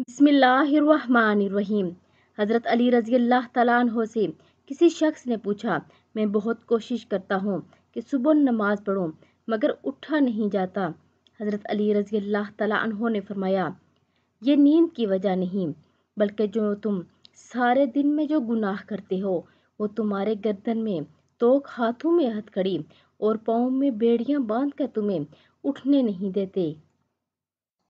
बिस्मिल्लाहिर्रहमानिर्रहीम हज़रत अली रज़ी अल्लाह तला से किसी शख्स ने पूछा मैं बहुत कोशिश करता हूँ कि सुबह नमाज़ पढ़ूँ मगर उठा नहीं जाता हज़रत अली रज़ी अल्लाह तला ने फरमाया ये नींद की वजह नहीं बल्कि जो तुम सारे दिन में जो गुनाह करते हो वो तुम्हारे गर्दन में तो हाथों में हथकड़ी और पाँव में बेड़ियाँ बांध कर तुम्हें उठने नहीं देते